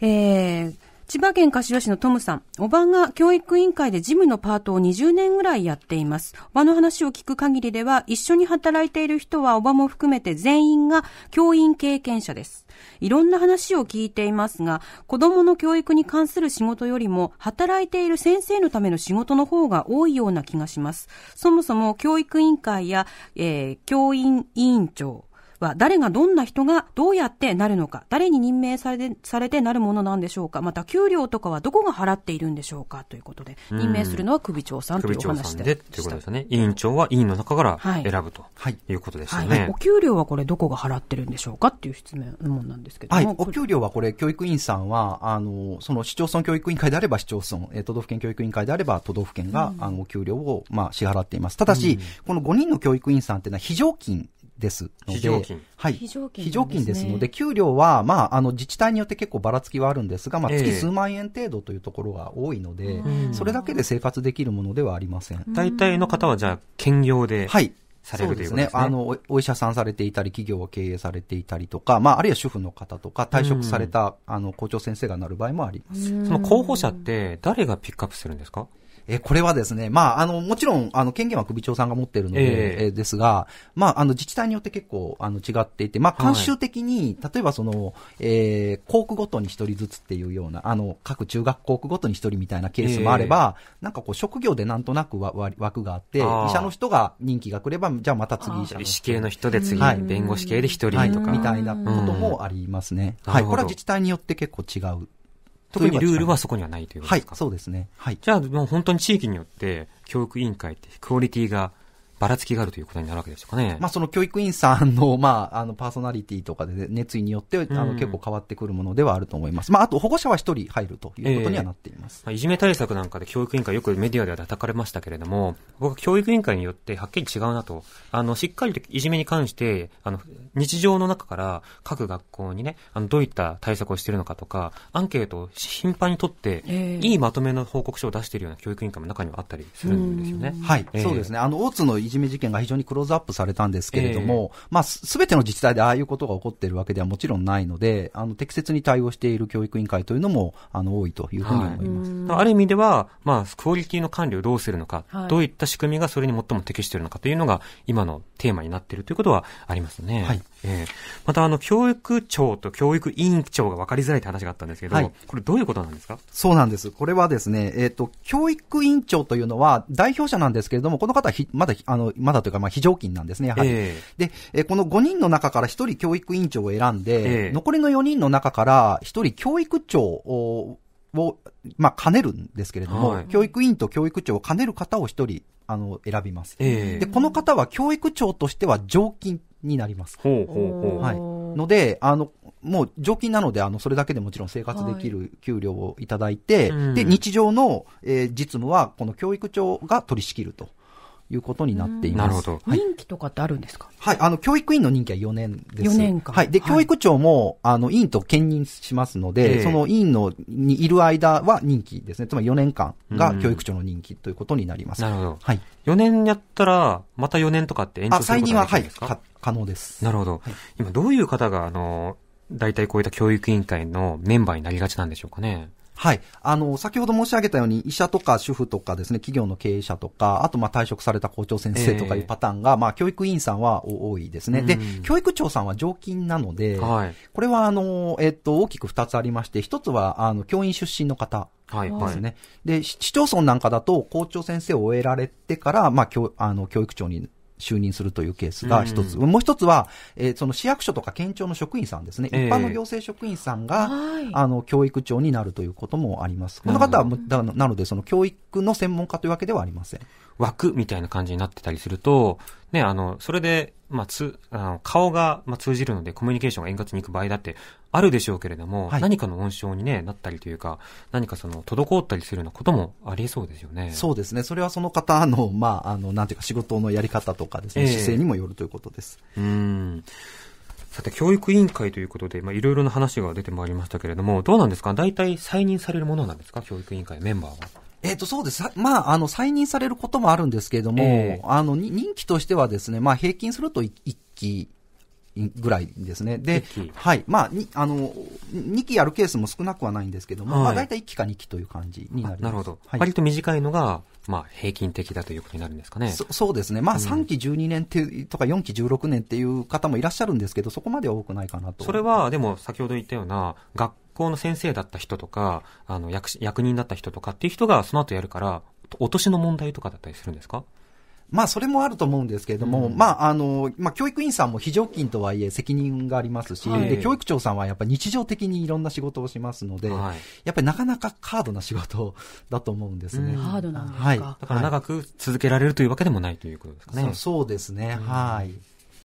えー、千葉県柏市のトムさん、おばが教育委員会で事務のパートを20年ぐらいやっています。おばの話を聞く限りでは、一緒に働いている人はおばも含めて全員が教員経験者です。いろんな話を聞いていますが、子供の教育に関する仕事よりも、働いている先生のための仕事の方が多いような気がします。そもそも教育委員会や、えー、教員委員長、は誰がどんな人がどうやってなるのか、誰に任命されされてなるものなんでしょうか、また給料とかはどこが払っているんでしょうかということで、任命するのは首長さんというお話で。でいうことですね。委員長は委員の中から選ぶと、はい、いうことですね、はいはい、お給料はこれどこが払ってるんでしょうかっていう質問なんですけどはい、お給料はこれ教育委員さんは、あの、その市町村教育委員会であれば市町村、え都道府県教育委員会であれば都道府県が、うん、あの、お給料を、まあ、支払っています。ただし、うん、この5人の教育委員さんっていうのは非常勤ですので、非常勤。はい。非常勤、ね、非常勤ですので、給料は、まあ、あの、自治体によって結構ばらつきはあるんですが、まあ、月数万円程度というところが多いので、えー、それだけで生活できるものではありません。大体の方は、じゃあ、兼業で。はい。されるということですね。あの、お医者さんされていたり、企業を経営されていたりとか、まあ、あるいは主婦の方とか、退職された、あの、校長先生がなる場合もあります。その候補者って、誰がピックアップするんですかえこれはですね、まあ、あの、もちろん、あの、権限は首長さんが持ってるので、えー、ですが、まあ、あの、自治体によって結構、あの、違っていて、まあ、慣習的に、はい、例えばその、えー、校区ごとに一人ずつっていうような、あの、各中学校区ごとに一人みたいなケースもあれば、えー、なんかこう、職業でなんとなく枠があって、医者の人が人気が来れば、じゃあまた次医者医師系の人で次、はい、弁護士系で一人とか、はい、みたいなこともありますね。はい、これは自治体によって結構違う。特にルールはそこにはないということですかはい、そうですね。はい。じゃあ、もう本当に地域によって、教育委員会ってクオリティがばらつきがあるということになるわけでしょうかね。まあ、その教育員さんの、まあ、あの、パーソナリティとかで、ね、熱意によって、あの、結構変わってくるものではあると思います。まあ、あと、保護者は一人入るということにはなっています。えー、いじめ対策なんかで教育委員会よくメディアでは叩かれましたけれども、僕、教育委員会によってはっきり違うなと、あの、しっかりといじめに関して、あの、日常の中から各学校にね、あの、どういった対策をしているのかとか、アンケートを頻繁に取って、えー、いいまとめの報告書を出しているような教育委員会も中にはあったりするんですよね。はい、えー、そうですね。あの、大津のいじめ事件が非常にクローズアップされたんですけれども、えー、まあ、すべての自治体でああいうことが起こっているわけではもちろんないので、あの、適切に対応している教育委員会というのも、あの、多いというふうに思います。はい、ある意味では、まあ、クオリティの管理をどうするのか、はい、どういった仕組みがそれに最も適しているのかというのが、今のテーマになっているということはありますね。はい。えー、また、あの、教育庁と教育委員長が分かりづらいって話があったんですけど、はい、これどういうことなんですかそうなんです。これはですね、えっ、ー、と、教育委員長というのは、代表者なんですけれども、この方まだ、あの、まだというか、まあ、非常勤なんですね、やはり。えー、で、えこの5人の中から1人教育委員長を選んで、えー、残りの4人の中から1人教育長を、をまあ、兼ねるんですけれども、はい、教育委員と教育長を兼ねる方を1人、あの、選びます、えー、で、この方は教育長としては常勤になります。ほうほうほう。はい。ので、あの、もう常勤なので、あの、それだけでもちろん生活できる給料をいただいて、はい、で、日常の、えー、実務は、この教育長が取り仕切ると。いうことになっています。なるほど。任期とかってあるんですかはい、あの、教育委員の任期は4年です。4年間。はい。で、教育長も、あの、委員と兼任しますので、えー、その委員の、にいる間は任期ですね。つまり4年間が教育長の任期ということになります。なるほど。はい。4年やったら、また4年とかって延長するんですかあ、再任は、はい、可能です。なるほど。はい、今、どういう方が、あの、大体こういった教育委員会のメンバーになりがちなんでしょうかね。はい。あの、先ほど申し上げたように、医者とか主婦とかですね、企業の経営者とか、あと、ま、退職された校長先生とかいうパターンが、えー、まあ、教育委員さんは多いですね。うん、で、教育長さんは常勤なので、はい、これは、あの、えっと、大きく二つありまして、一つは、あの、教員出身の方。はい、ですね。で、市町村なんかだと、校長先生を終えられてから、まあ、教、あの、教育長に就任するというケースが一つ、うん、もう一つは、えー、その市役所とか県庁の職員さんですね、えー、一般の行政職員さんが、はい、あの教育長になるということもあります、この方は、うん、なので、その教育の専門家というわけではありません。枠みたいな感じになってたりすると、ね、あの、それで、まあ、つ、あの、顔が、まあ、通じるので、コミュニケーションが円滑に行く場合だって、あるでしょうけれども、はい、何かの温床に、ね、なったりというか、何かその、滞ったりするようなこともありそうですよね。そうですね。それはその方の、まあ、あの、なんていうか、仕事のやり方とかですね、えー、姿勢にもよるということです。うん。さて、教育委員会ということで、まあ、いろいろな話が出てまいりましたけれども、どうなんですか大体再任されるものなんですか教育委員会メンバーは。えっ、と、そうです。まあ、あの、再任されることもあるんですけれども、えー、あの、任期としてはですね、まあ、平均すると1期ぐらいですね。で、はい。まあ、に、あの、2期やるケースも少なくはないんですけども、はい、まあ、大体1期か2期という感じになります。なるほど、はい。割と短いのが、まあ、平均的だということになるんですかね。そそうですね。まあ、3期12年ってとか4期16年っていう方もいらっしゃるんですけど、そこまでは多くないかなと。それは、でも、先ほど言ったような、学校校の先生だった人とか、あの役、役人だった人とかっていう人がその後やるから、お年の問題とかだったりするんですかまあ、それもあると思うんですけれども、うん、まあ、あの、まあ、教育委員さんも非常勤とはいえ責任がありますし、はい、で、教育長さんはやっぱり日常的にいろんな仕事をしますので、はい、やっぱりなかなかハードな仕事だと思うんですね。ハードなんですか、はい、だから長く続けられるというわけでもないということですかね。そうですね、はい。